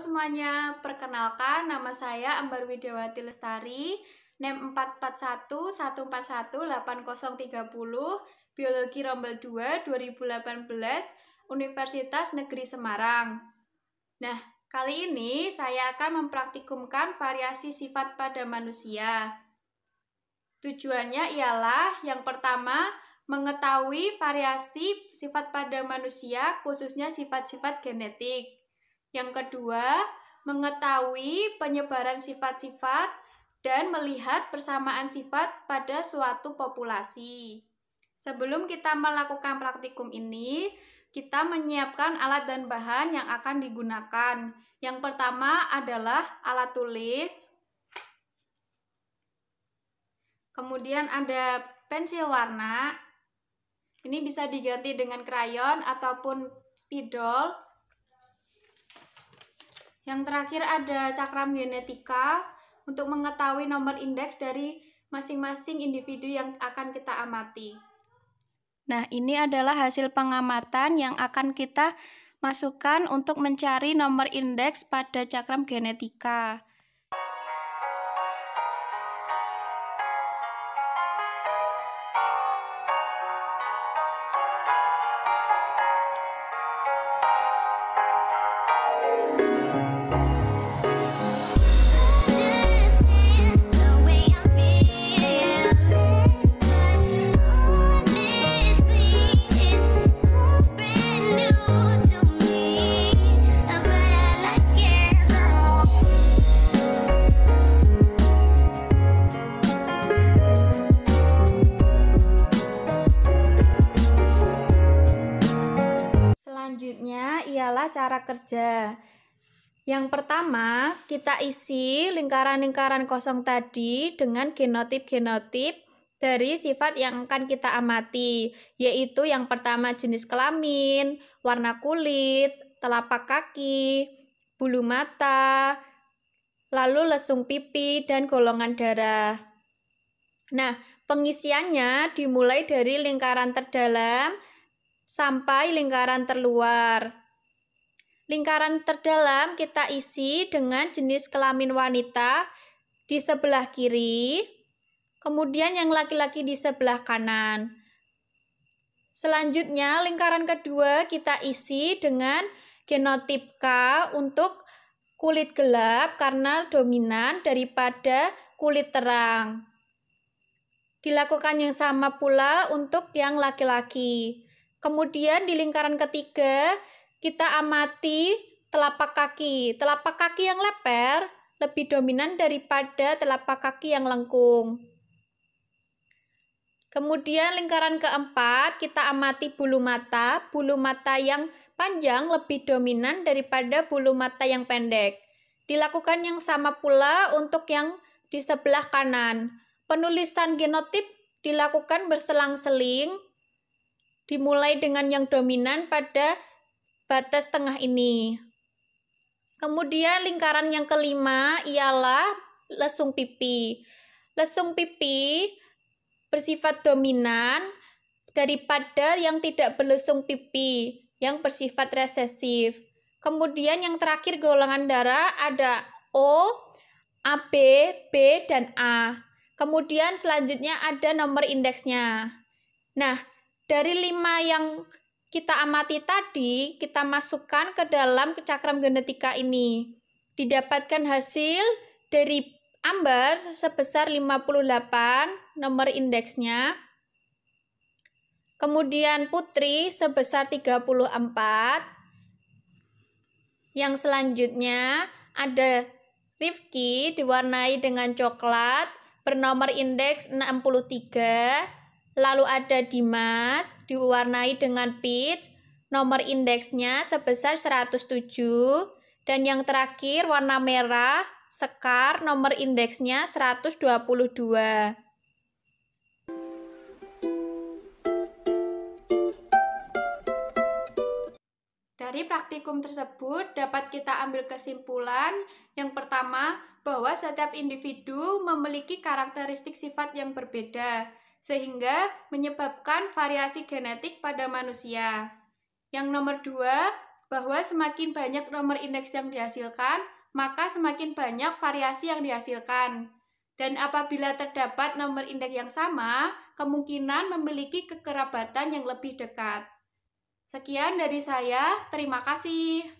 semuanya, perkenalkan nama saya Ambar Widawati Lestari, NEM 441-141-8030, Biologi Rombel 2, 2018, Universitas Negeri Semarang. Nah, kali ini saya akan mempraktikumkan variasi sifat pada manusia. Tujuannya ialah yang pertama, mengetahui variasi sifat pada manusia, khususnya sifat-sifat genetik. Yang kedua, mengetahui penyebaran sifat-sifat dan melihat persamaan sifat pada suatu populasi. Sebelum kita melakukan praktikum ini, kita menyiapkan alat dan bahan yang akan digunakan. Yang pertama adalah alat tulis, kemudian ada pensil warna. Ini bisa diganti dengan krayon ataupun spidol yang terakhir ada cakram genetika untuk mengetahui nomor indeks dari masing-masing individu yang akan kita amati. Nah, ini adalah hasil pengamatan yang akan kita masukkan untuk mencari nomor indeks pada cakram genetika. selanjutnya ialah cara kerja. Yang pertama, kita isi lingkaran-lingkaran kosong tadi dengan genotip-genotip dari sifat yang akan kita amati, yaitu yang pertama jenis kelamin, warna kulit, telapak kaki, bulu mata, lalu lesung pipi, dan golongan darah. Nah, pengisiannya dimulai dari lingkaran terdalam sampai lingkaran terluar. Lingkaran terdalam kita isi dengan jenis kelamin wanita di sebelah kiri, kemudian yang laki-laki di sebelah kanan. Selanjutnya, lingkaran kedua kita isi dengan genotip K untuk kulit gelap karena dominan daripada kulit terang. Dilakukan yang sama pula untuk yang laki-laki. Kemudian di lingkaran ketiga, kita amati telapak kaki. Telapak kaki yang leper lebih dominan daripada telapak kaki yang lengkung. Kemudian lingkaran keempat, kita amati bulu mata. Bulu mata yang panjang lebih dominan daripada bulu mata yang pendek. Dilakukan yang sama pula untuk yang di sebelah kanan. Penulisan genotip dilakukan berselang-seling dimulai dengan yang dominan pada batas tengah ini. Kemudian lingkaran yang kelima ialah lesung pipi. Lesung pipi bersifat dominan daripada yang tidak berlesung pipi yang bersifat resesif. Kemudian yang terakhir golongan darah ada O, AB, B, dan A. Kemudian selanjutnya ada nomor indeksnya. Nah, dari lima yang kita amati tadi, kita masukkan ke dalam cakram genetika ini. Didapatkan hasil dari ambar sebesar 58, nomor indeksnya. Kemudian putri sebesar 34. Yang selanjutnya ada Rifki diwarnai dengan coklat bernomor indeks 63 Lalu ada Dimas diwarnai dengan peach, nomor indeksnya sebesar 107 dan yang terakhir warna merah Sekar nomor indeksnya 122. Dari praktikum tersebut dapat kita ambil kesimpulan yang pertama bahwa setiap individu memiliki karakteristik sifat yang berbeda sehingga menyebabkan variasi genetik pada manusia. Yang nomor dua, bahwa semakin banyak nomor indeks yang dihasilkan, maka semakin banyak variasi yang dihasilkan. Dan apabila terdapat nomor indeks yang sama, kemungkinan memiliki kekerabatan yang lebih dekat. Sekian dari saya, terima kasih.